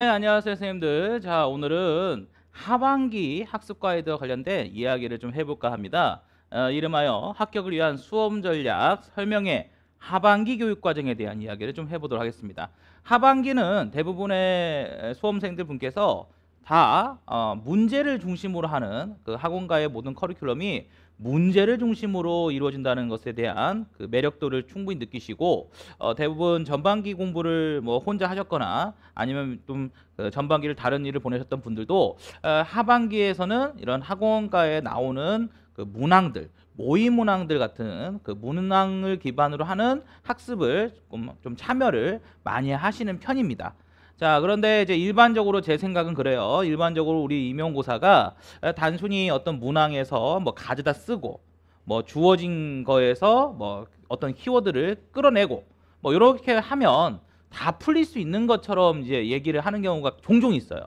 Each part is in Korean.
네, 안녕하세요, 선생님들. 자, 오늘은 하반기 학습 과에드 관련된 이야기를 좀 해볼까 합니다. 어, 이름하여 합격을 위한 수험 전략 설명회 하반기 교육 과정에 대한 이야기를 좀 해보도록 하겠습니다. 하반기는 대부분의 수험생들 분께서 다 어, 문제를 중심으로 하는 그 학원가의 모든 커리큘럼이 문제를 중심으로 이루어진다는 것에 대한 그 매력도를 충분히 느끼시고 어, 대부분 전반기 공부를 뭐 혼자 하셨거나 아니면 좀그 전반기를 다른 일을 보내셨던 분들도 어, 하반기에서는 이런 학원가에 나오는 그 문항들 모의 문항들 같은 그 문항을 기반으로 하는 학습을 조금 좀 참여를 많이 하시는 편입니다. 자 그런데 이제 일반적으로 제 생각은 그래요. 일반적으로 우리 임용고사가 단순히 어떤 문항에서 뭐 가져다 쓰고 뭐 주어진 거에서 뭐 어떤 키워드를 끌어내고 뭐 이렇게 하면 다 풀릴 수 있는 것처럼 이제 얘기를 하는 경우가 종종 있어요.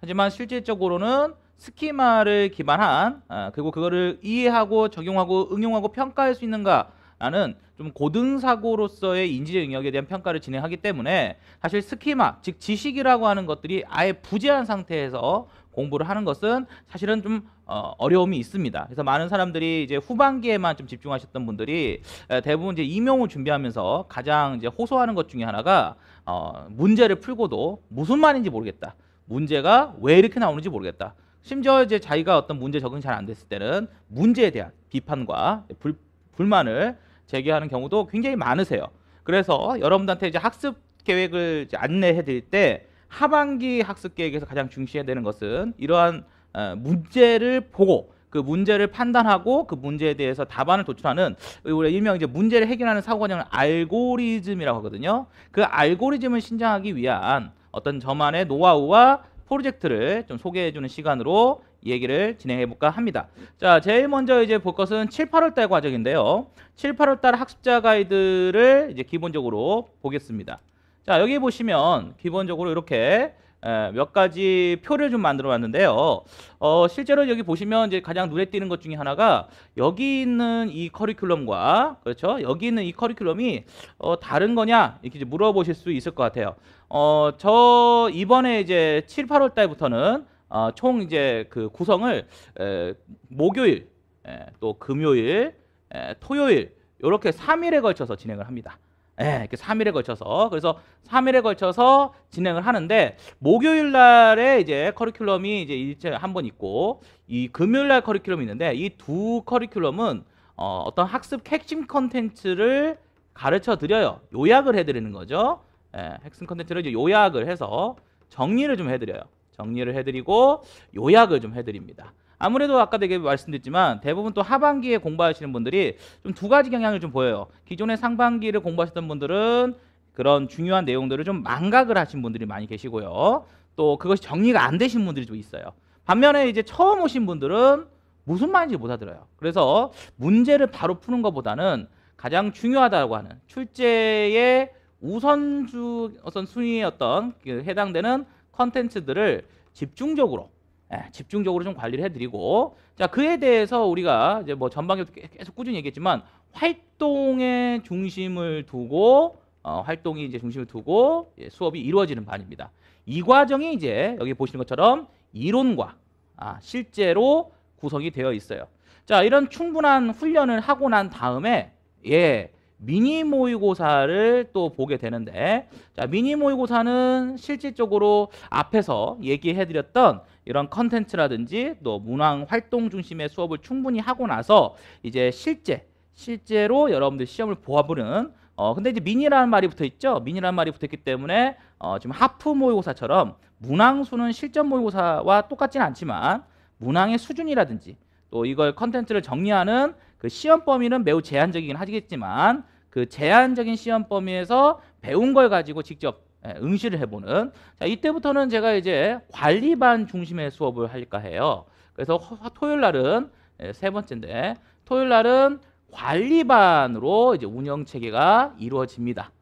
하지만 실질적으로는 스키마를 기반한 아, 그리고 그거를 이해하고 적용하고 응용하고 평가할 수 있는가라는 좀 고등사고로서의 인지적 영역에 대한 평가를 진행하기 때문에 사실 스키마, 즉 지식이라고 하는 것들이 아예 부재한 상태에서 공부를 하는 것은 사실은 좀 어, 려움이 있습니다. 그래서 많은 사람들이 이제 후반기에만 좀 집중하셨던 분들이 대부분 이제 임용을 준비하면서 가장 이제 호소하는 것 중에 하나가 어, 문제를 풀고도 무슨 말인지 모르겠다. 문제가 왜 이렇게 나오는지 모르겠다. 심지어 이제 자기가 어떤 문제 적응이 잘 안 됐을 때는 문제에 대한 비판과 불, 불만을 재개하는 경우도 굉장히 많으세요. 그래서 여러분들한테 이제 학습 계획을 이제 안내해 드릴 때 하반기 학습 계획에서 가장 중시해야 되는 것은 이러한 어, 문제를 보고 그 문제를 판단하고 그 문제에 대해서 답안을 도출하는 우리가 일명 이제 문제를 해결하는 사고 과정을 알고리즘이라고 하거든요. 그 알고리즘을 신장하기 위한 어떤 저만의 노하우와 프로젝트를 좀 소개해 주는 시간으로 얘기를 진행해 볼까 합니다. 자, 제일 먼저 이제 볼 것은 7, 8월 달 과정인데요. 7, 8월 달 학습자 가이드를 이제 기본적으로 보겠습니다. 자, 여기 보시면 기본적으로 이렇게 몇 가지 표를 좀 만들어 놨는데요. 어, 실제로 여기 보시면 이제 가장 눈에 띄는 것 중에 하나가 여기 있는 이 커리큘럼과 그렇죠? 여기 있는 이 커리큘럼이 어, 다른 거냐 이렇게 물어보실 수 있을 것 같아요. 어, 저 이번에 이제 7, 8월 달부터는 어, 총 이제 그 구성을 에, 목요일, 에, 또 금요일, 에, 토요일 이렇게 3일에 걸쳐서 진행을 합니다. 예, 이렇게 3일에 걸쳐서 그래서 3일에 걸쳐서 진행을 하는데 목요일 날에 이제 커리큘럼이 이제 일체 한번 있고 이 금요일 날 커리큘럼이 있는데 이 두 커리큘럼은 어, 어떤 학습 핵심 컨텐츠를 가르쳐 드려요. 요약을 해 드리는 거죠. 예, 핵심 컨텐츠를 이제 요약을 해서 정리를 좀 해 드려요. 정리를 해드리고 요약을 좀 해드립니다. 아무래도 아까 되게 말씀드렸지만 대부분 또 하반기에 공부하시는 분들이 좀 두 가지 경향을 좀 보여요. 기존에 상반기를 공부하셨던 분들은 그런 중요한 내용들을 좀 망각을 하신 분들이 많이 계시고요. 또 그것이 정리가 안 되신 분들이 좀 있어요. 반면에 이제 처음 오신 분들은 무슨 말인지 못 알아들어요. 그래서 문제를 바로 푸는 것보다는 가장 중요하다고 하는 출제의 우선주 어떤 순위의 어떤 그 해당되는 컨텐츠들을 집중적으로 예, 집중적으로 좀 관리를 해드리고 자 그에 대해서 우리가 이제 뭐전방기부 계속 꾸준히 얘기했지만 활동에 중심을 두고 어, 활동이 이제 중심을 두고 예, 수업이 이루어지는 반입니다. 이 과정이 이제 여기 보시는 것처럼 이론과 아, 실제로 구성이 되어 있어요. 자 이런 충분한 훈련을 하고 난 다음에 예 미니 모의고사를 또 보게 되는데 자 미니 모의고사는 실질적으로 앞에서 얘기해드렸던 이런 컨텐츠라든지 또 문항 활동 중심의 수업을 충분히 하고 나서 이제 실제 실제로 여러분들 시험을 보아보는 어 근데 이제 미니라는 말이 붙어 있죠 미니라는 말이 붙었기 때문에 어 지금 하프 모의고사처럼 문항수는 실전 모의고사와 똑같지는 않지만 문항의 수준이라든지 또 이걸 컨텐츠를 정리하는 그 시험 범위는 매우 제한적이긴 하겠지만 그 제한적인 시험 범위에서 배운 걸 가지고 직접 예, 응시를 해보는 자, 이때부터는 제가 이제 관리반 중심의 수업을 할까 해요. 그래서 토요일 날은 예, 세 번째인데 토요일 날은 관리반으로 이제 운영 체계가 이루어집니다.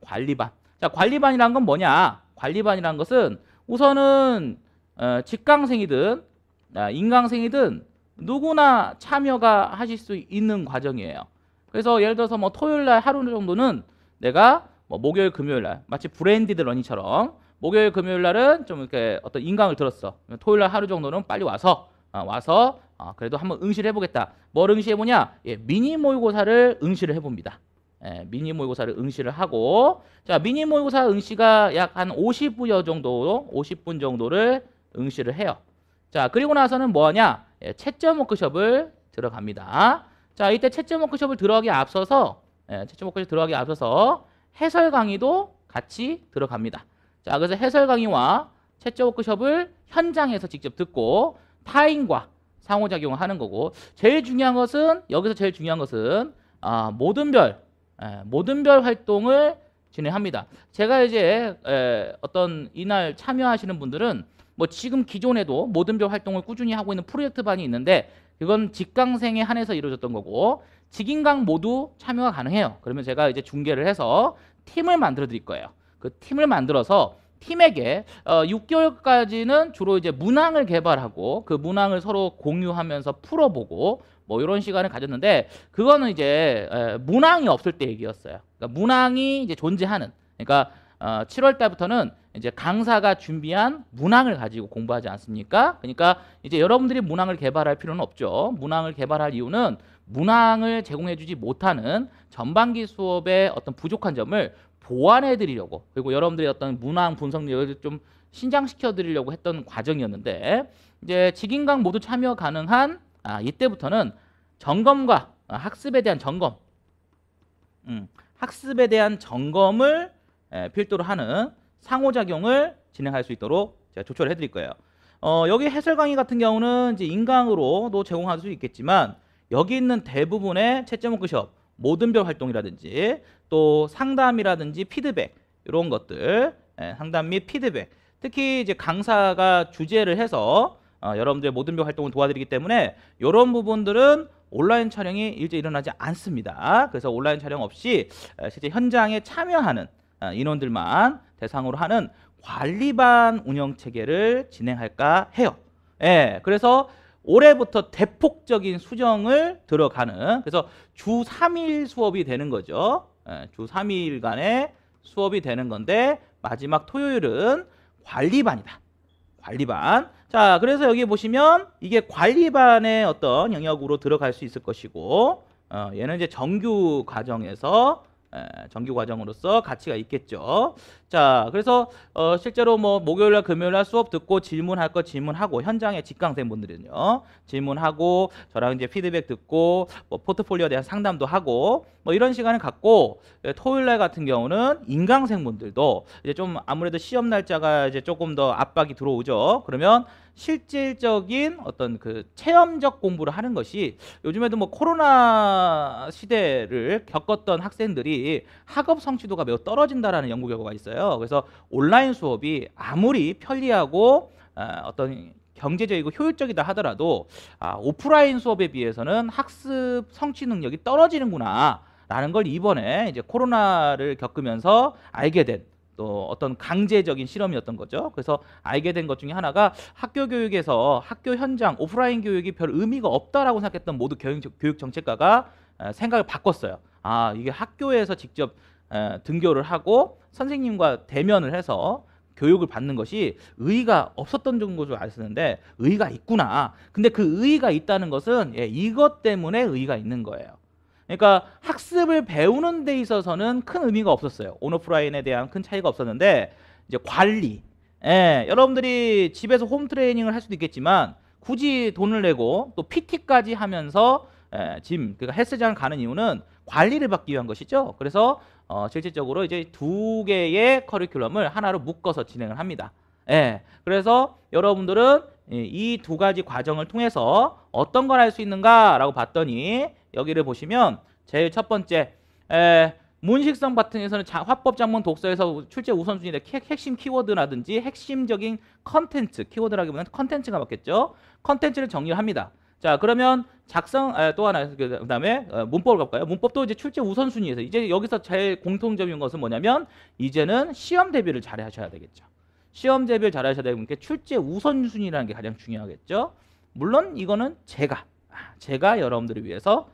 관리반. 자, 관리반이란 건 뭐냐? 관리반이란 것은 우선은 어, 직강생이든 아, 인강생이든 누구나 참여가 하실 수 있는 과정이에요. 그래서 예를 들어서 뭐 토요일 날 하루 정도는 내가 뭐 목요일 금요일 날 마치 브랜디드 러닝처럼 목요일 금요일 날은 좀 이렇게 어떤 인강을 들었어. 토요일 날 하루 정도는 빨리 와서 아, 와서 아, 그래도 한번 응시를 해보겠다. 뭘 응시해보냐? 예, 미니 모의고사를 응시를 해봅니다. 예, 미니 모의고사를 응시를 하고 자 미니 모의고사 응시가 약 한5 0분여 정도 50분 정도를 응시를 해요. 자 그리고 나서는 뭐하냐? 예, 채점 워크숍을 들어갑니다. 자, 이때 채점 워크숍을 들어가기 앞서서 예, 채점 워크숍 들어가기 앞서서 해설 강의도 같이 들어갑니다. 자, 그래서 해설 강의와 채점 워크숍을 현장에서 직접 듣고 타인과 상호작용을 하는 거고 제일 중요한 것은 여기서 제일 중요한 것은 아, 모든 별 예, 모든 별 활동을 진행합니다. 제가 이제 에, 예, 어떤 이날 참여하시는 분들은 뭐 지금 기존에도 모든별 활동을 꾸준히 하고 있는 프로젝트 반이 있는데 그건 직강생에 한해서 이루어졌던 거고 직인강 모두 참여가 가능해요. 그러면 제가 이제 중계를 해서 팀을 만들어 드릴 거예요. 그 팀을 만들어서 팀에게 어, 6개월까지는 주로 이제 문항을 개발하고 그 문항을 서로 공유하면서 풀어보고 뭐 이런 시간을 가졌는데 그거는 이제 문항이 없을 때 얘기였어요. 그러니까 문항이 이제 존재하는 그러니까 어, 7월 달부터는 이제 강사가 준비한 문항을 가지고 공부하지 않습니까? 그러니까 이제 여러분들이 문항을 개발할 필요는 없죠. 문항을 개발할 이유는 문항을 제공해주지 못하는 전반기 수업의 어떤 부족한 점을 보완해 드리려고 그리고 여러분들이 어떤 문항 분석력을 좀 신장시켜 드리려고 했던 과정이었는데 이제 직인강 모두 참여 가능한 아, 이때부터는 점검과 아, 학습에 대한 점검 음, 학습에 대한 점검을 에, 예, 필두로 하는 상호작용을 진행할 수 있도록 제가 조처를 해드릴 거예요. 어, 여기 해설 강의 같은 경우는 이제 인강으로도 제공할 수 있겠지만 여기 있는 대부분의 채점 워크숍 그 모든 별 활동이라든지 또 상담이라든지 피드백 이런 것들 예, 상담 및 피드백 특히 이제 강사가 주제를 해서 어, 여러분들의 모든 별 활동을 도와드리기 때문에 이런 부분들은 온라인 촬영이 일제 일어나지 않습니다. 그래서 온라인 촬영 없이 실제 현장에 참여하는 아, 인원들만 대상으로 하는 관리반 운영 체계를 진행할까 해요. 예, 그래서 올해부터 대폭적인 수정을 들어가는 그래서 주 3일 수업이 되는 거죠. 예, 주 3일간의 수업이 되는 건데 마지막 토요일은 관리반이다. 관리반. 자, 그래서 여기 보시면 이게 관리반의 어떤 영역으로 들어갈 수 있을 것이고 어, 얘는 이제 정규 과정에서 정규 과정으로서 가치가 있겠죠. 자, 그래서 어, 실제로 뭐 목요일날 금요일날 수업 듣고 질문할 거 질문하고 현장에 직강생 분들은요 질문하고 저랑 이제 피드백 듣고 뭐 포트폴리오에 대한 상담도 하고 뭐 이런 시간을 갖고 예, 토요일날 같은 경우는 인강생 분들도 이제 좀 아무래도 시험 날짜가 이제 조금 더 압박이 들어오죠. 그러면 실질적인 어떤 그 체험적 공부를 하는 것이 요즘에도 뭐 코로나 시대를 겪었던 학생들이 학업 성취도가 매우 떨어진다라는 연구 결과가 있어요. 있어요. 그래서 온라인 수업이 아무리 편리하고 아, 어떤 경제적이고 효율적이다 하더라도 아, 오프라인 수업에 비해서는 학습 성취 능력이 떨어지는구나 라는 걸 이번에 이제 코로나를 겪으면서 알게 된 또 어떤 강제적인 실험이었던 거죠. 그래서 알게 된 것 중에 하나가 학교 교육에서 학교 현장 오프라인 교육이 별 의미가 없다라고 생각했던 모두 교육, 교육 정책가가 아, 생각을 바꿨어요. 아 이게 학교에서 직접 등교를 하고 선생님과 대면을 해서 교육을 받는 것이 의의가 없었던 정도로 알 아시는데 의의가 있구나. 근데 그 의의가 있다는 것은 예, 이것 때문에 의의가 있는 거예요. 그러니까 학습을 배우는 데 있어서는 큰 의미가 없었어요. 온오프라인에 대한 큰 차이가 없었는데 이제 관리. 예, 여러분들이 집에서 홈 트레이닝을 할 수도 있겠지만 굳이 돈을 내고 또 PT까지 하면서 에, 예, 짐, 그러니까 헬스장을 가는 이유는 관리를 받기 위한 것이죠. 그래서 어, 실질적으로 이제 두 개의 커리큘럼을 하나로 묶어서 진행을 합니다. 예, 그래서 여러분들은 이 두 가지 과정을 통해서 어떤 걸 할 수 있는가라고 봤더니 여기를 보시면 제일 첫 번째 에, 예, 문식성 바탕에서는 화법 작문 독서에서 출제 우선순위인 핵심 키워드라든지 핵심적인 컨텐츠 키워드라기보다는 컨텐츠가 맞겠죠 컨텐츠를 정리합니다 자 그러면 작성 아, 또 하나 그다음에 어, 문법을 볼까요? 문법도 이제 출제 우선순위에서 이제 여기서 제일 공통점인 것은 뭐냐면 이제는 시험 대비를 잘 하셔야 되겠죠. 시험 대비를 잘 하셔야 되니까 출제 우선순위라는 게 가장 중요하겠죠. 물론 이거는 제가 아, 제가 여러분들을 위해서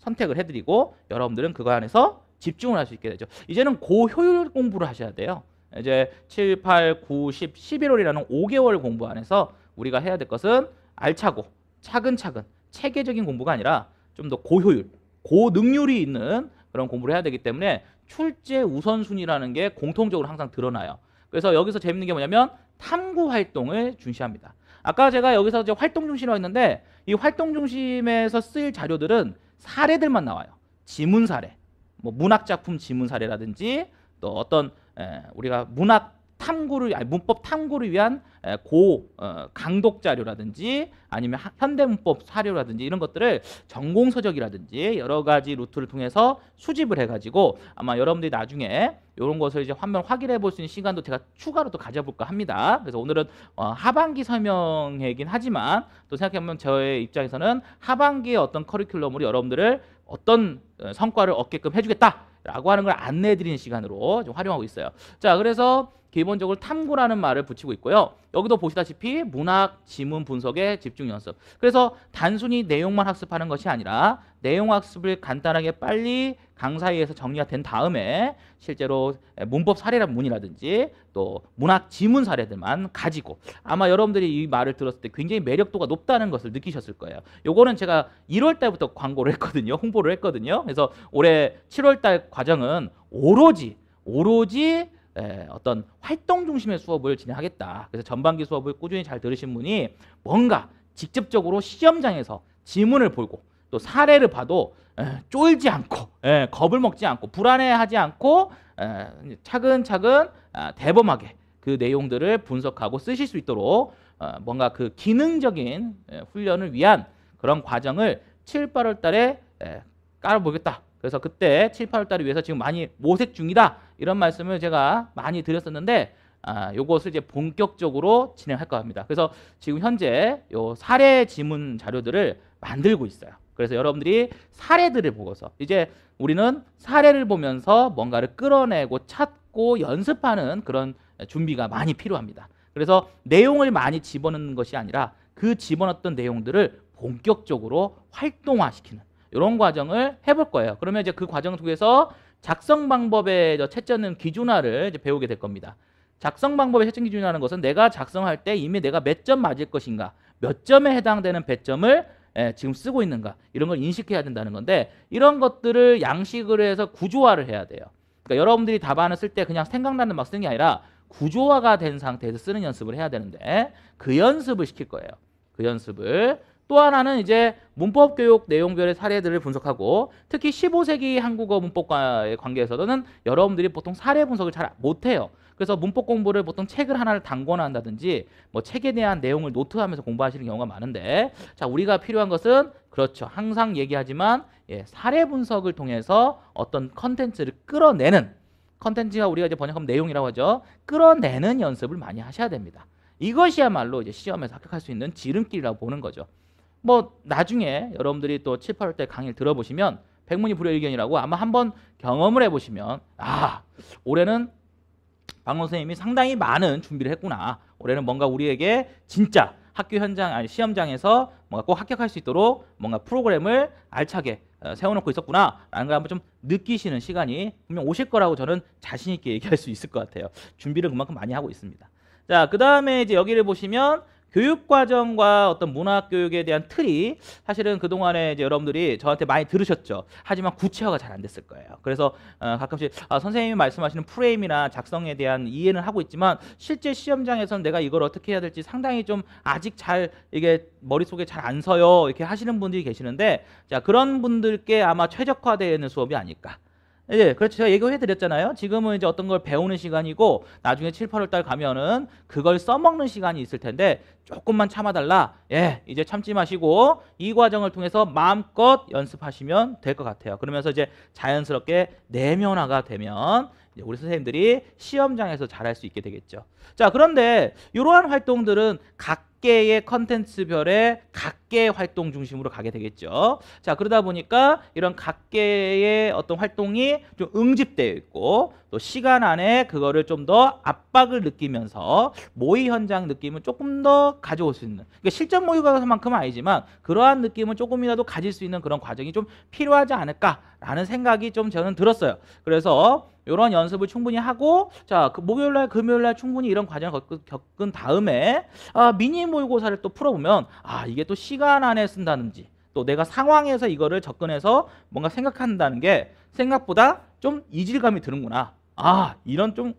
선택을 해드리고 여러분들은 그거 안에서 집중을 할 수 있게 되죠. 이제는 고효율 공부를 하셔야 돼요. 이제 7, 8, 9, 10, 11월이라는 5개월 공부 안에서 우리가 해야 될 것은 알차고 차근차근 체계적인 공부가 아니라 좀 더 고효율, 고능률이 있는 그런 공부를 해야 되기 때문에 출제 우선순위라는 게 공통적으로 항상 드러나요. 그래서 여기서 재밌는 게 뭐냐면 탐구 활동을 중시합니다. 아까 제가 여기서 이제 활동 중심으로 했는데 이 활동 중심에서 쓰일 자료들은 사례들만 나와요. 지문 사례, 뭐 문학 작품 지문 사례라든지 또 어떤 에, 우리가 문학 탐구를 문법 탐구를 위한 고 어, 강독 자료라든지 아니면 현대 문법 사료라든지 이런 것들을 전공 서적이라든지 여러 가지 루트를 통해서 수집을 해가지고 아마 여러분들이 나중에 이런 것을 이제 화면 확인해 볼 수 있는 시간도 제가 추가로 또 가져볼까 합니다. 그래서 오늘은 어, 하반기 설명이긴 하지만 또 생각해보면 저의 입장에서는 하반기의 어떤 커리큘럼으로 여러분들을 어떤 어, 성과를 얻게끔 해주겠다. 라고 하는 걸 안내해 드리는 시간으로 좀 활용하고 있어요. 자, 그래서 기본적으로 탐구라는 말을 붙이고 있고요. 여기도 보시다시피 문학, 지문 분석의 집중 연습. 그래서 단순히 내용만 학습하는 것이 아니라 내용 학습을 간단하게 빨리 강사위에서 정리가 된 다음에 실제로 문법 사례란 문이라든지 또 문학 지문 사례들만 가지고 아마 여러분들이 이 말을 들었을 때 굉장히 매력도가 높다는 것을 느끼셨을 거예요. 요거는 제가 1월 달부터 광고를 했거든요. 홍보를 했거든요. 그래서 올해 7월 달 과정은 오로지 오로지 에, 예, 어떤 활동 중심의 수업을 진행하겠다. 그래서 전반기 수업을 꾸준히 잘 들으신 분이 뭔가 직접적으로 시험장에서 지문을 보고 또 사례를 봐도 에, 예, 쫄지 않고 에, 예, 겁을 먹지 않고 불안해하지 않고 에, 차근차근 아, 대범하게 그 내용들을 분석하고 쓰실 수 있도록 어, 뭔가 그 기능적인 에, 훈련을 위한 그런 과정을 7, 8월 달에 에, 깔아보겠다. 그래서 그때 7, 8월 달을 위해서 지금 많이 모색 중이다. 이런 말씀을 제가 많이 드렸었는데 아, 요것을 이제 본격적으로 진행할 합니다 그래서 지금 현재 요 사례 지문 자료들을 만들고 있어요. 그래서 여러분들이 사례들을 보고서 이제 우리는 사례를 보면서 뭔가를 끌어내고 찾고 연습하는 그런 준비가 많이 필요합니다. 그래서 내용을 많이 집어넣는 것이 아니라 그 집어넣었던 내용들을 본격적으로 활동화시키는 이런 과정을 해볼 거예요. 그러면 이제 그 과정 속에서 작성 방법의 채점 기준화를 이제 배우게 될 겁니다. 작성 방법의 채점 기준화라는 것은 내가 작성할 때 이미 내가 몇 점 맞을 것인가, 몇 점에 해당되는 배점을 예, 지금 쓰고 있는가 이런 걸 인식해야 된다는 건데 이런 것들을 양식으로 해서 구조화를 해야 돼요. 그러니까 여러분들이 답안을 쓸 때 그냥 생각나는 막 쓰는 게 아니라 구조화가 된 상태에서 쓰는 연습을 해야 되는데 그 연습을 시킬 거예요. 그 연습을 또 하나는 이제 문법 교육 내용별의 사례들을 분석하고 특히 15세기 한국어 문법과의 관계에서는 여러분들이 보통 사례 분석을 잘 못해요. 그래서 문법 공부를 보통 책을 하나를 당권화 한다든지 뭐 책에 대한 내용을 노트하면서 공부하시는 경우가 많은데 자 우리가 필요한 것은 그렇죠. 항상 얘기하지만 예, 사례 분석을 통해서 어떤 컨텐츠를 끌어내는 컨텐츠가 우리가 이제 번역하면 내용이라고 하죠. 끌어내는 연습을 많이 하셔야 됩니다. 이것이야말로 이제 시험에서 합격할 수 있는 지름길이라고 보는 거죠. 뭐 나중에 여러분들이 또 7, 8월 때 강의를 들어보시면 백문이 불여일견이라고 아마 한번 경험을 해보시면 아 올해는 방금 선생님이 상당히 많은 준비를 했구나 올해는 뭔가 우리에게 진짜 학교 현장 아니 시험장에서 뭔가 꼭 합격할 수 있도록 뭔가 프로그램을 알차게 어, 세워놓고 있었구나라는 걸 한번 좀 느끼시는 시간이 분명 오실 거라고 저는 자신 있게 얘기할 수 있을 것 같아요 준비를 그만큼 많이 하고 있습니다 자그 다음에 이제 여기를 보시면 교육과정과 어떤 문학교육에 대한 틀이 사실은 그동안에 이제 여러분들이 저한테 많이 들으셨죠. 하지만 구체화가 잘 안 됐을 거예요. 그래서 어, 가끔씩 아, 선생님이 말씀하시는 프레임이나 작성에 대한 이해는 하고 있지만 실제 시험장에서는 내가 이걸 어떻게 해야 될지 상당히 좀 아직 잘 이게 머릿속에 잘 안 서요. 이렇게 하시는 분들이 계시는데 자, 그런 분들께 아마 최적화되어 있는 수업이 아닐까. 예, 그렇죠. 제가 얘기해 드렸잖아요. 지금은 이제 어떤 걸 배우는 시간이고 나중에 7, 8월 달 가면은 그걸 써먹는 시간이 있을 텐데 조금만 참아달라. 예, 이제 참지 마시고 이 과정을 통해서 마음껏 연습하시면 될 것 같아요. 그러면서 이제 자연스럽게 내면화가 되면 우리 선생님들이 시험장에서 잘할 수 있게 되겠죠. 자, 그런데 이러한 활동들은 각 개의 컨텐츠별의 각계 활동 중심으로 가게 되겠죠. 자, 그러다 보니까 이런 각계의 어떤 활동이 좀 응집되어 있고 또 시간 안에 그거를 좀 더 압박을 느끼면서 모의 현장 느낌을 조금 더 가져올 수 있는 그러니까 실전 모의고사만큼은 아니지만 그러한 느낌을 조금이라도 가질 수 있는 그런 과정이 좀 필요하지 않을까라는 생각이 좀 저는 들었어요. 그래서 이런 연습을 충분히 하고 자그 목요일날 금요일날 충분히 이런 과정을 겪은 다음에 아, 미니 모의고사를 또 풀어보면 아 이게 또 시간 안에 쓴다든지또 내가 상황에서 이거를 접근해서 뭔가 생각한다는 게 생각보다 좀 이질감이 드는구나 아 이런 좀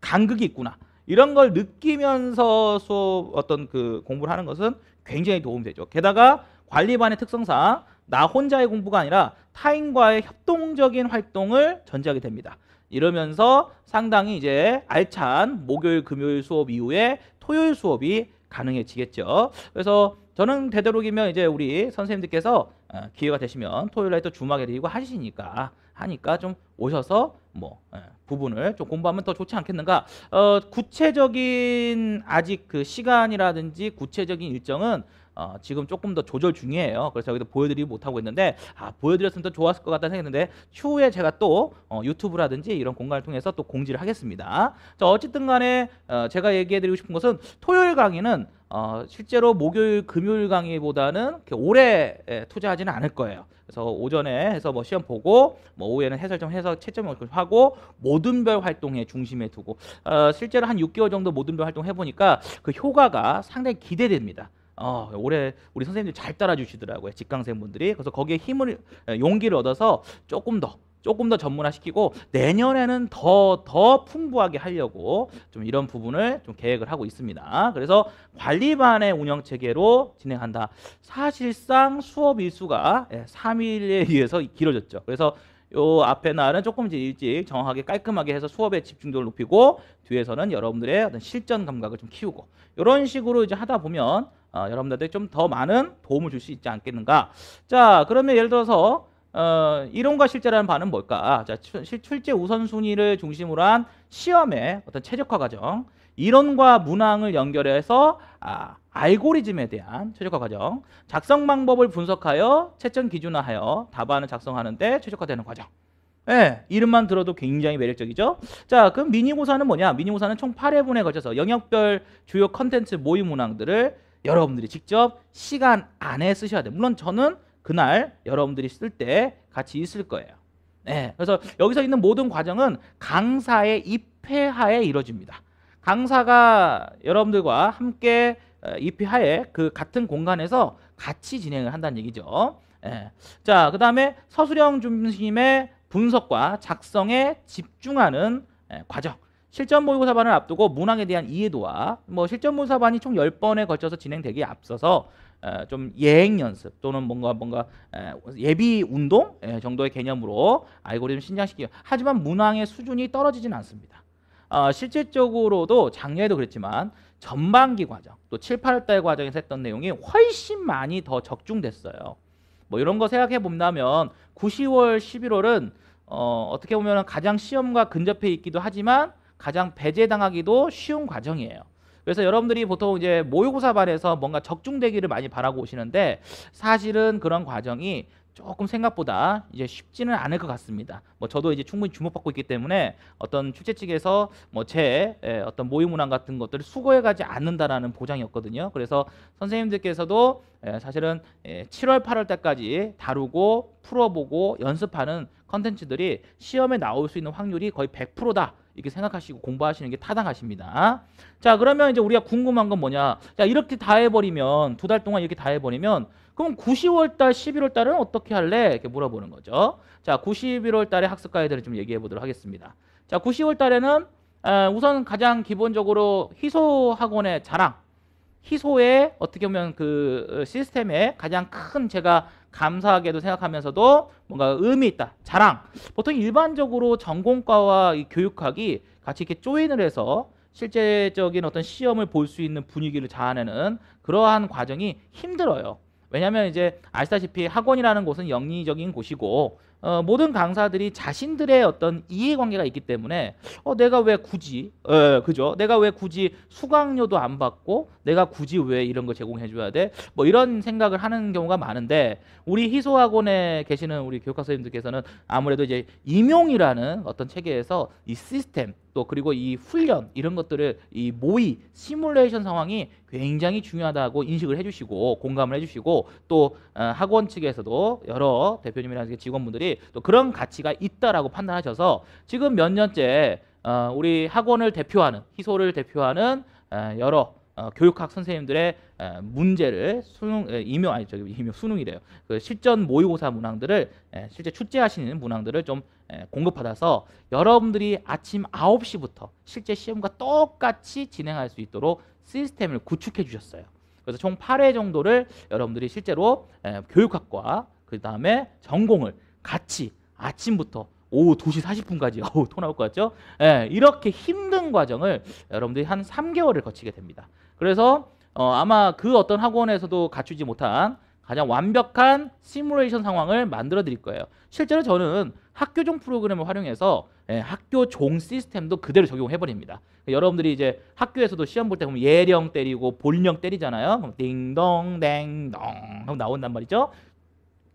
간극이 있구나 이런 걸 느끼면서 수업 어떤 그 공부를 하는 것은 굉장히 도움되죠. 게다가 관리반의 특성상 나 혼자의 공부가 아니라 타인과의 협동적인 활동을 전제하게 됩니다. 이러면서 상당히 이제 알찬 목요일 금요일 수업 이후에 토요일 수업이 가능해지겠죠. 그래서 저는 되도록이면 이제 우리 선생님들께서 어, 기회가 되시면 토요일 날또 주막에 드리고 하시니까 하니까 좀 오셔서 뭐 예, 부분을 좀 공부하면 더 좋지 않겠는가? 어, 구체적인 아직 그 시간이라든지 구체적인 일정은 어, 지금 조금 더 조절 중이에요. 그래서 여기도 보여드리지 못하고 있는데 아 보여드렸으면 더 좋았을 것 같다 생각했는데 추후에 제가 또 어, 유튜브라든지 이런 공간을 통해서 또 공지를 하겠습니다. 자 어쨌든간에 어, 제가 얘기해드리고 싶은 것은 토요일 강의는 어, 실제로 목요일, 금요일 강의보다는 오래 에, 예, 투자하지는 않을 거예요. 그래서 오전에 해서 뭐 시험 보고, 뭐 오후에는 해설 좀 해서 채점을 하고 모든 별 활동에 중심에 두고 어, 실제로 한 6개월 정도 모든 별 활동 해보니까 그 효과가 상당히 기대됩니다. 어, 올해 우리 선생님들잘 따라주시더라고요. 직강생분들이. 그래서 거기에 힘을 예, 용기를 얻어서 조금 더 조금 더 전문화시키고 내년에는 더더 더 풍부하게 하려고 좀 이런 부분을 좀 계획을 하고 있습니다. 그래서 관리반의 운영 체계로 진행한다. 사실상 수업 일수가 3일에 예, 의해서 길어졌죠. 그래서 요 앞에 날은 조금 이 일찍 정확하게 깔끔하게 해서 수업에 집중도를 높이고 뒤에서는 여러분들의 어떤 실전 감각을 좀 키우고 이런 식으로 이제 하다 보면 어, 여러분들한테 좀 더 많은 도움을 줄 수 있지 않겠는가. 자, 그러면 예를 들어서 어, 이론과 실제라는 반은 뭘까? 자, 출, 제 우선순위를 중심으로 한 시험의 어떤 최적화 과정. 이론과 문항을 연결해서 아, 알고리즘에 대한 최적화 과정 작성 방법을 분석하여 채점 기준화하여 답안을 작성하는데 최적화되는 과정 예, 네, 이름만 들어도 굉장히 매력적이죠. 자, 그럼 미니고사는 뭐냐? 미니고사는 총 8회분에 걸쳐서 영역별 주요 컨텐츠 모의 문항들을 여러분들이 직접 시간 안에 쓰셔야 돼요. 물론 저는 그날 여러분들이 쓸 때 같이 있을 거예요. 예, 네, 그래서 여기서 있는 모든 과정은 강사의 입회하에 이루어집니다. 강사가 여러분들과 함께 EP 어, 하에 그 같은 공간에서 같이 진행을 한다는 얘기죠. 예. 자, 그 다음에 서술형 중심의 분석과 작성에 집중하는 예, 과정. 실전 모의고사반을 앞두고 문항에 대한 이해도와 뭐 실전 모의고사반이 총 10번에 걸쳐서 진행되기에 앞서서 에, 어, 좀 예행 연습 또는 뭔가 뭔가 에, 예비 운동 에, 예, 정도의 개념으로 알고리즘 신장시키요. 하지만 문항의 수준이 떨어지진 않습니다. 어, 실질적으로도 작년에도 그랬지만 전반기 과정 또 7, 8월달 과정에서 했던 내용이 훨씬 많이 더 적중됐어요. 뭐 이런 거 생각해 본다면 9, 10월, 11월은 어, 어떻게 보면 가장 시험과 근접해 있기도 하지만 가장 배제당하기도 쉬운 과정이에요. 그래서 여러분들이 보통 이제 모의고사 발에서 뭔가 적중되기를 많이 바라고 오시는데 사실은 그런 과정이 조금 생각보다 이제 쉽지는 않을 것 같습니다. 뭐 저도 이제 충분히 주목받고 있기 때문에 어떤 출제 측에서 뭐제 예, 어떤 모의 문항 같은 것들을 수거해 가지 않는다라는 보장이었거든요. 그래서 선생님들께서도 예, 사실은 7월 예, 8월 때까지 다루고 풀어보고 연습하는 컨텐츠들이 시험에 나올 수 있는 확률이 거의 100%다. 이렇게 생각하시고 공부하시는 게 타당하십니다. 자 그러면 이제 우리가 궁금한 건 뭐냐? 자 이렇게 다 해버리면 두 달 동안 이렇게 다 해버리면 그럼 90월 달, 11월 달은 어떻게 할래? 이렇게 물어보는 거죠. 자 91월 달의 학습 가이드를 좀 얘기해 보도록 하겠습니다. 자 90월 달에는 아, 우선 가장 기본적으로 희소 학원의 자랑 희소의 어떻게 보면 그 어, 시스템의 가장 큰 제가 감사하게도 생각하면서도 뭔가 의미 있다. 자랑. 보통 일반적으로 전공과와 교육학이 같이 이렇게 조인을 해서 실제적인 어떤 시험을 볼 수 있는 분위기를 자아내는 그러한 과정이 힘들어요. 왜냐하면 이제 아시다시피 학원이라는 곳은 영리적인 곳이고 어, 모든 강사들이 자신들의 어떤 이해관계가 있기 때문에 어, 내가 왜 굳이 에, 어, 그죠? 내가 왜 굳이 수강료도 안 받고 내가 굳이 왜 이런 걸 제공해줘야 돼? 뭐 이런 생각을 하는 경우가 많은데 우리 희소학원에 계시는 우리 교육학 선생님들께서는 아무래도 이제 임용이라는 어떤 체계에서 이 시스템 또 그리고 이 훈련 이런 것들을 이 모의 시뮬레이션 상황이 굉장히 중요하다고 인식을 해주시고 공감을 해주시고 또 어, 학원 측에서도 여러 대표님이랑 직원분들이 또 그런 가치가 있다라고 판단하셔서 지금 몇 년째 어, 우리 학원을 대표하는 희소를 대표하는 어, 여러 어, 교육학 선생님들의 에, 문제를 수능 에, 임요 아니 저기 임요 수능이래요. 그 실전 모의고사 문항들을 에, 실제 출제하시는 문항들을 좀 에, 공급받아서 여러분들이 아침 9시부터 실제 시험과 똑같이 진행할 수 있도록 시스템을 구축해 주셨어요. 그래서 총 8회 정도를 여러분들이 실제로 에, 교육학과 그다음에 전공을 같이 아침부터 오후 2시 40분까지 어우 토 나올 것 같죠? 예, 이렇게 힘든 과정을 여러분들이 한 3개월을 거치게 됩니다. 그래서 어, 아마 그 어떤 학원에서도 갖추지 못한 가장 완벽한 시뮬레이션 상황을 만들어 드릴 거예요. 실제로 저는 학교종 프로그램을 활용해서 예, 학교종 시스템도 그대로 적용해 버립니다. 그러니까 여러분들이 이제 학교에서도 시험 볼 때 보면 예령 때리고 본령 때리잖아요. 띵동 댕동 하고 나온단 말이죠.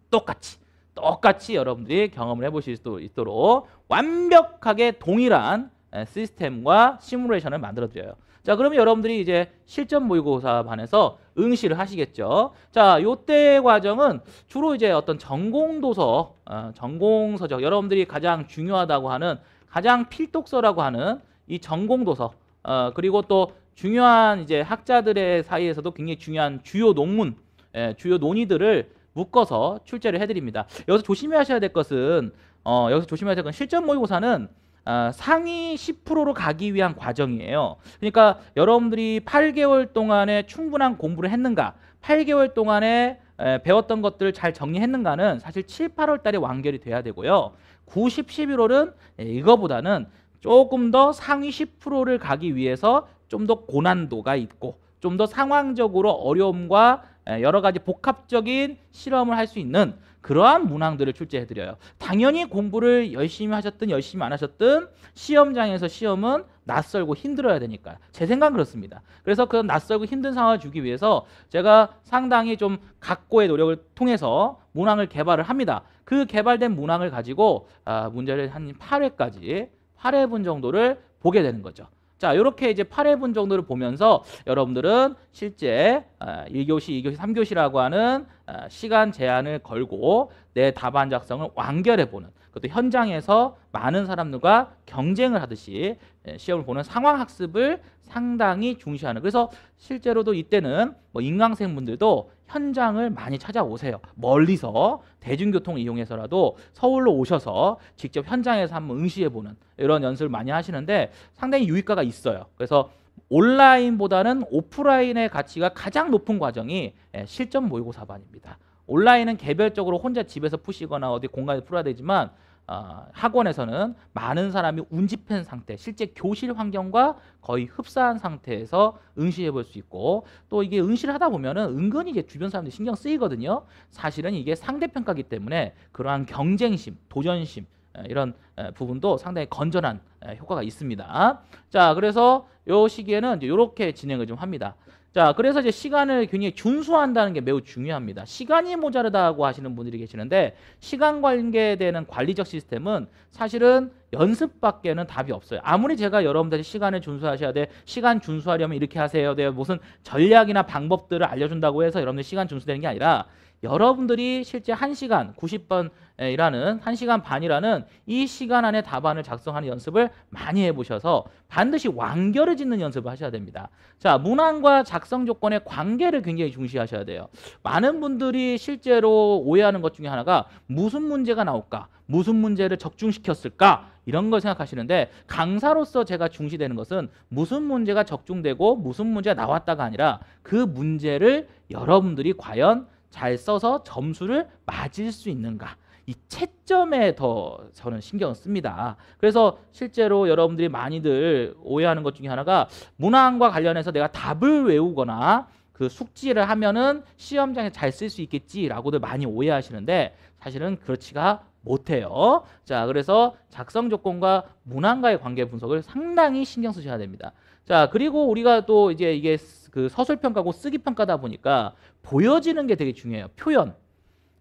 똑같이 똑같이 여러분들이 경험을 해보실 수 있도록 완벽하게 동일한 예, 시스템과 시뮬레이션을 만들어 드려요. 자, 그러면 여러분들이 이제 실전 모의고사 반에서 응시를 하시겠죠. 자, 요때 과정은 주로 이제 어떤 전공 도서, 어, 전공 서적, 여러분들이 가장 중요하다고 하는 가장 필독서라고 하는 이 전공 도서, 어, 그리고 또 중요한 이제 학자들의 사이에서도 굉장히 중요한 주요 논문, 예, 주요 논의들을 묶어서 출제를 해드립니다. 여기서 조심해 하셔야 될 것은 어, 여기서 조심해야 될 건 실전 모의고사는 아, 상위 10%로 가기 위한 과정이에요. 그러니까 여러분들이 8개월 동안에 충분한 공부를 했는가, 8개월 동안에 배웠던 것들을 잘 정리했는가는 사실 7, 8월 달에 완결이 돼야 되고요. 9, 10, 11월은 이거보다는 조금 더 상위 10%를 가기 위해서 좀 더 고난도가 있고 좀 더 상황적으로 어려움과 예, 여러 가지 복합적인 실험을 할 수 있는 그러한 문항들을 출제해 드려요. 당연히 공부를 열심히 하셨든 열심히 안 하셨든 시험장에서 시험은 낯설고 힘들어야 되니까 제 생각은 그렇습니다. 그래서 그런 낯설고 힘든 상황을 주기 위해서 제가 상당히 좀 각고의 노력을 통해서 문항을 개발을 합니다. 그 개발된 문항을 가지고 아, 문제를 한 8회까지 8회분 정도를 보게 되는 거죠. 자, 이렇게 이제 8회분 정도를 보면서 여러분들은 실제 1교시, 어, 2교시, 3교시라고 하는 어, 시간 제한을 걸고 내 답안 작성을 완결해 보는 그것도 현장에서 많은 사람들과 경쟁을 하듯이 예, 시험을 보는 상황 학습을 상당히 중시하는 그래서 실제로도 이때는 뭐 인강생 분들도 현장을 많이 찾아오세요. 멀리서 대중교통 이용해서라도 서울로 오셔서 직접 현장에서 한번 응시해보는 이런 연습을 많이 하시는데 상당히 유익가가 있어요. 그래서 온라인보다는 오프라인의 가치가 가장 높은 과정이 예, 실전 모의고사반입니다. 온라인은 개별적으로 혼자 집에서 푸시거나 어디 공간에 풀어야 되지만 어, 학원에서는 많은 사람이 운집한 상태, 실제 교실 환경과 거의 흡사한 상태에서 응시해 볼 수 있고 또 이게 응시를 하다 보면은 은근히 이제 주변 사람들이 신경 쓰이거든요. 사실은 이게 상대평가기 때문에 그러한 경쟁심, 도전심 어, 이런 어, 부분도 상당히 건전한 어, 효과가 있습니다. 자, 그래서 요 시기에는 이 이렇게 진행을 좀 합니다. 자, 그래서 이제 시간을 굉장히 준수한다는 게 매우 중요합니다. 시간이 모자르다고 하시는 분들이 계시는데 시간 관계에 대한 관리적 시스템은 사실은 연습밖에는 답이 없어요. 아무리 제가 여러분들이 시간을 준수하셔야 돼. 시간 준수하려면 이렇게 하세요. 돼. 네, 무슨 전략이나 방법들을 알려준다고 해서 여러분들 시간 준수되는 게 아니라 여러분들이 실제 1시간 90번이라는 1시간 반이라는 이 시간 안에 답안을 작성하는 연습을 많이 해보셔서 반드시 완결을 짓는 연습을 하셔야 됩니다. 자, 문항과 작성 조건의 관계를 굉장히 중시하셔야 돼요. 많은 분들이 실제로 오해하는 것 중에 하나가 무슨 문제가 나올까? 무슨 문제를 적중시켰을까? 이런 걸 생각하시는데 강사로서 제가 중시되는 것은 무슨 문제가 적중되고 무슨 문제가 나왔다가 아니라 그 문제를 여러분들이 과연 잘 써서 점수를 맞을 수 있는가? 이 채점에 더 저는 신경을 씁니다. 그래서 실제로 여러분들이 많이들 오해하는 것 중에 하나가 문항과 관련해서 내가 답을 외우거나 그 숙지를 하면은 시험장에 잘 쓸 수 있겠지라고들 많이 오해하시는데 사실은 그렇지가 못해요. 자, 그래서 작성 조건과 문항과의 관계 분석을 상당히 신경 쓰셔야 됩니다. 자, 그리고 우리가 또 이제 이게 그 서술 평가고 쓰기 평가다 보니까 보여지는 게 되게 중요해요. 표현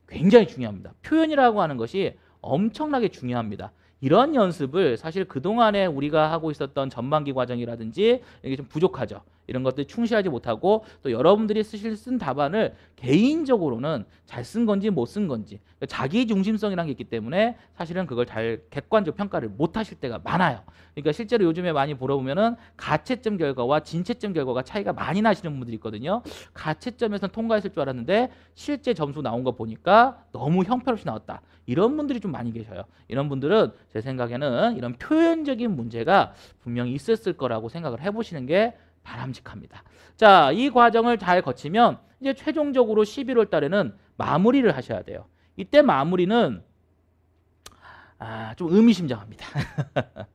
굉장히 중요합니다. 표현이라고 하는 것이 엄청나게 중요합니다. 이런 연습을 사실 그동안에 우리가 하고 있었던 전반기 과정이라든지 이게 좀 부족하죠. 이런 것들 충실하지 못하고 또 여러분들이 쓰실 쓴 답안을 개인적으로는 잘 쓴 건지 못 쓴 건지 그러니까 자기 중심성이라는 게 있기 때문에 사실은 그걸 잘 객관적 평가를 못 하실 때가 많아요. 그러니까 실제로 요즘에 많이 물어보면은 가채점 결과와 진채점 결과가 차이가 많이 나시는 분들이 있거든요. 가채점에서는 통과했을 줄 알았는데 실제 점수 나온 거 보니까 너무 형편없이 나왔다. 이런 분들이 좀 많이 계셔요. 이런 분들은 제 생각에는 이런 표현적인 문제가 분명히 있었을 거라고 생각을 해보시는 게 바람직합니다. 자, 이 과정을 잘 거치면 이제 최종적으로 11월 달에는 마무리를 하셔야 돼요. 이때 마무리는 아, 좀 의미심장합니다.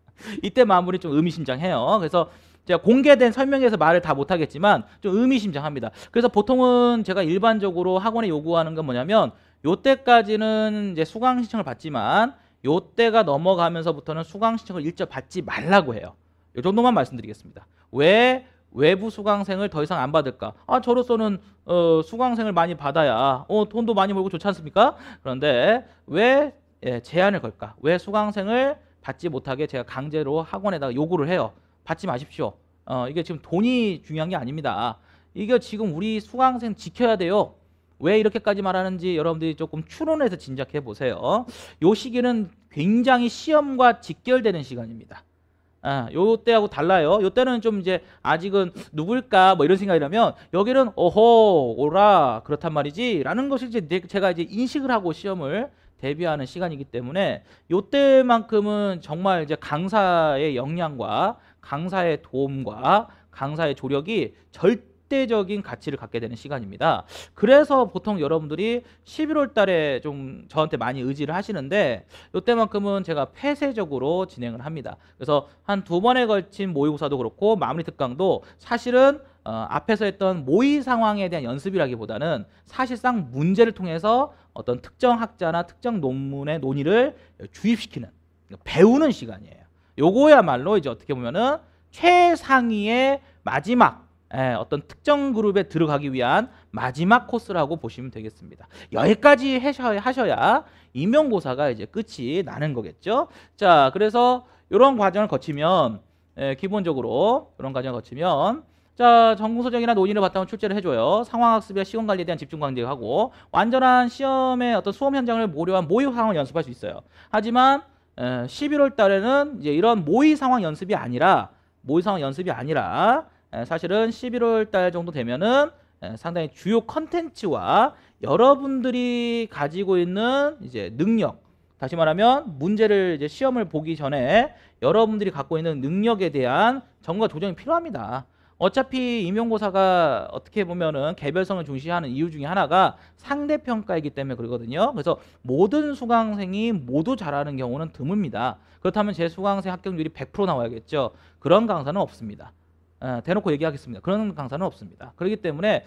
이때 마무리 좀 의미심장해요. 그래서 제가 공개된 설명에서 말을 다 못하겠지만 좀 의미심장합니다. 그래서 보통은 제가 일반적으로 학원에 요구하는 건 뭐냐면 요때까지는 이제 수강 신청을 받지만 요때가 넘어가면서부터는 수강 신청을 일절 받지 말라고 해요. 요 정도만 말씀드리겠습니다. 왜 외부 수강생을 더 이상 안 받을까? 아 저로서는 어, 수강생을 많이 받아야 어, 돈도 많이 벌고 좋지 않습니까? 그런데 왜 예, 제한을 걸까? 왜 수강생을 받지 못하게 제가 강제로 학원에다가 요구를 해요. 받지 마십시오. 어, 이게 지금 돈이 중요한 게 아닙니다. 이게 지금 우리 수강생 지켜야 돼요. 왜 이렇게까지 말하는지 여러분들이 조금 추론해서 짐작해 보세요. 요 시기는 굉장히 시험과 직결되는 시간입니다. 아, 요 때하고 달라요. 요 때는 좀 이제 아직은 누굴까 뭐 이런 생각이라면 여기는 어허 오라 그렇단 말이지라는 것을 이제 제가 이제 인식을 하고 시험을 대비하는 시간이기 때문에 요 때만큼은 정말 이제 강사의 역량과 강사의 도움과 강사의 조력이 절대 절대적인 가치를 갖게 되는 시간입니다. 그래서 보통 여러분들이 11월 달에 좀 저한테 많이 의지를 하시는데 이때만큼은 제가 폐쇄적으로 진행을 합니다. 그래서 한 두 번에 걸친 모의고사도 그렇고 마무리 특강도 사실은 어, 앞에서 했던 모의 상황에 대한 연습이라기보다는 사실상 문제를 통해서 어떤 특정 학자나 특정 논문의 논의를 주입시키는 배우는 시간이에요. 요거야말로 이제 어떻게 보면은 최상위의 마지막 예, 어떤 특정 그룹에 들어가기 위한 마지막 코스라고 보시면 되겠습니다. 여기까지 하셔야, 하셔야 임용고사가 이제 끝이 나는 거겠죠. 자, 그래서 이런 과정을 거치면 예, 기본적으로 이런 과정을 거치면 자 전공서적이나 논의를 바탕으로 출제를 해줘요. 상황학습이나 시험관리에 대한 집중 강제하고 완전한 시험의 어떤 수험 현장을 고려한 모의 상황을 연습할 수 있어요. 하지만 에, 예, 11월 달에는 이제 이런 모의 상황 연습이 아니라 모의 상황 연습이 아니라 사실은 11월 달 정도 되면은 상당히 주요 컨텐츠와 여러분들이 가지고 있는 이제 능력 다시 말하면 문제를 이제 시험을 보기 전에 여러분들이 갖고 있는 능력에 대한 점과 조정이 필요합니다. 어차피 임용고사가 어떻게 보면은 개별성을 중시하는 이유 중에 하나가 상대평가이기 때문에 그러거든요. 그래서 모든 수강생이 모두 잘하는 경우는 드뭅니다. 그렇다면 제 수강생 합격률이 100% 나와야겠죠. 그런 강사는 없습니다. 예, 대놓고 얘기하겠습니다. 그런 강사는 없습니다. 그렇기 때문에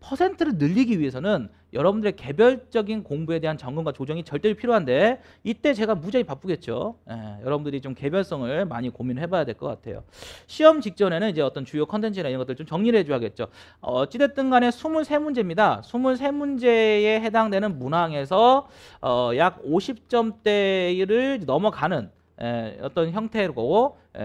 퍼센트를 늘리기 위해서는 여러분들의 개별적인 공부에 대한 점검과 조정이 절대 필요한데 이때 제가 무지하게 바쁘겠죠. 예, 여러분들이 좀 개별성을 많이 고민해봐야 될 것 같아요. 시험 직전에는 이제 어떤 주요 컨텐츠나 이런 것들 좀 정리를 해줘야겠죠. 어, 어찌됐든 간에 23문제입니다. 23문제에 해당되는 문항에서 어, 약 50점대를 넘어가는 예, 어떤 형태로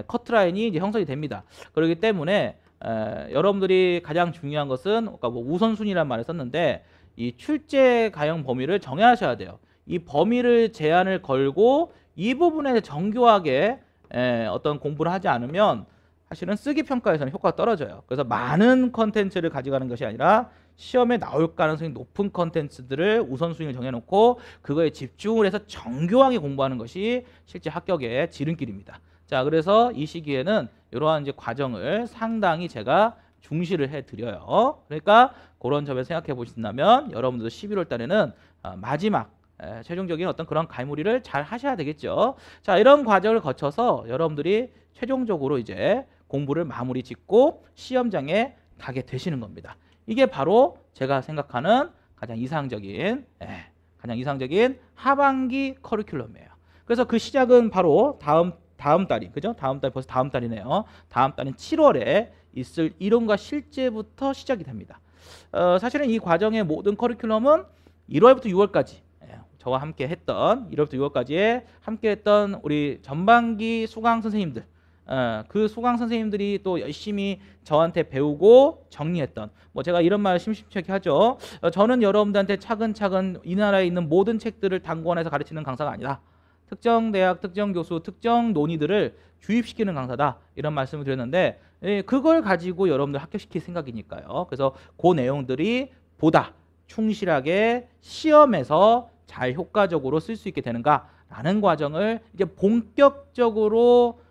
커트라인이 이제 형성이 됩니다. 그렇기 때문에 에, 여러분들이 가장 중요한 것은 그까뭐 그러니까 우선순위란 말을 썼는데 이 출제 가형 범위를 정해하셔야 돼요. 이 범위를 제한을 걸고 이 부분에 정교하게 에, 어떤 공부를 하지 않으면 사실은 쓰기 평가에서는 효과가 떨어져요. 그래서 많은 컨텐츠를 가져가는 것이 아니라 시험에 나올 가능성이 높은 컨텐츠들을 우선순위를 정해놓고 그거에 집중을 해서 정교하게 공부하는 것이 실제 합격의 지름길입니다. 자, 그래서 이 시기에는 이러한 이제 과정을 상당히 제가 중시를 해드려요. 그러니까 그런 점에 생각해 보신다면 여러분들도 11월 달에는 아, 마지막 최종적인 어떤 그런 갈무리를 잘 하셔야 되겠죠. 자, 이런 과정을 거쳐서 여러분들이 최종적으로 이제 공부를 마무리 짓고 시험장에 가게 되시는 겁니다. 이게 바로 제가 생각하는 가장 이상적인 가장 이상적인 하반기 커리큘럼이에요. 그래서 그 시작은 바로 다음 다음 달이 그죠? 다음 달 벌써 다음 달이네요. 다음 달인 7월에 있을 이론과 실제부터 시작이 됩니다. 어, 사실은 이 과정의 모든 커리큘럼은 1월부터 6월까지 예, 저와 함께 했던 1월부터 6월까지에 함께 했던 우리 전반기 수강 선생님들 어, 그 수강 선생님들이 또 열심히 저한테 배우고 정리했던 뭐 제가 이런 말 심심찮게 하죠 어, 저는 여러분들한테 차근차근 이 나라에 있는 모든 책들을 당구원에서 가르치는 강사가 아니다 특정 대학, 특정 교수, 특정 논의들을 주입시키는 강사다 이런 말씀을 드렸는데 예, 그걸 가지고 여러분들 합격시킬 생각이니까요. 그래서 그 내용들이 보다 충실하게 시험에서 잘 효과적으로 쓸 수 있게 되는가라는 과정을 이제 본격적으로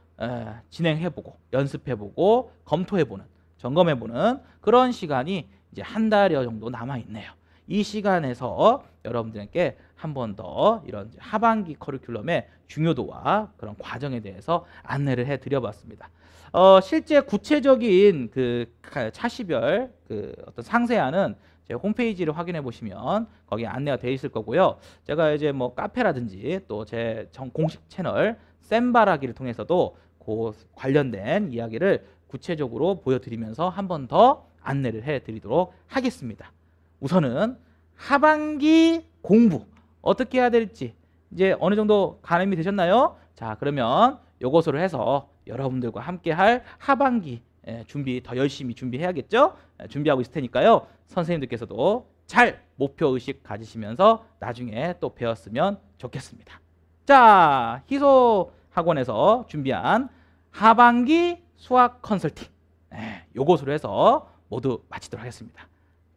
진행해보고 연습해보고 검토해보는 점검해보는 그런 시간이 이제 한 달여 정도 남아 있네요. 이 시간에서 여러분들께 한 번 더 이런 하반기 커리큘럼의 중요도와 그런 과정에 대해서 안내를 해 드려봤습니다. 어, 실제 구체적인 그 차시별 그 어떤 상세한은 제 홈페이지를 확인해 보시면 거기 안내가 되어 있을 거고요. 제가 이제 뭐 카페라든지 또제 공식 채널 센바라기를 통해서도 그 관련된 이야기를 구체적으로 보여드리면서 한 번 더 안내를 해 드리도록 하겠습니다. 우선은 하반기 공부 어떻게 해야 될지 이제 어느 정도 가늠이 되셨나요? 자 그러면 요것으로 해서 여러분들과 함께 할 하반기 예, 준비 더 열심히 준비해야겠죠? 예, 준비하고 있을 테니까요. 선생님들께서도 잘 목표 의식 가지시면서 나중에 또 배웠으면 좋겠습니다. 자, 희소 학원에서 준비한 하반기 수학 컨설팅 예, 요것으로 해서 모두 마치도록 하겠습니다.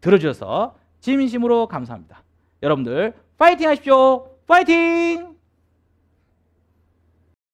들어주셔서 진심으로 감사합니다. 여러분들 파이팅 하십시오. 파이팅!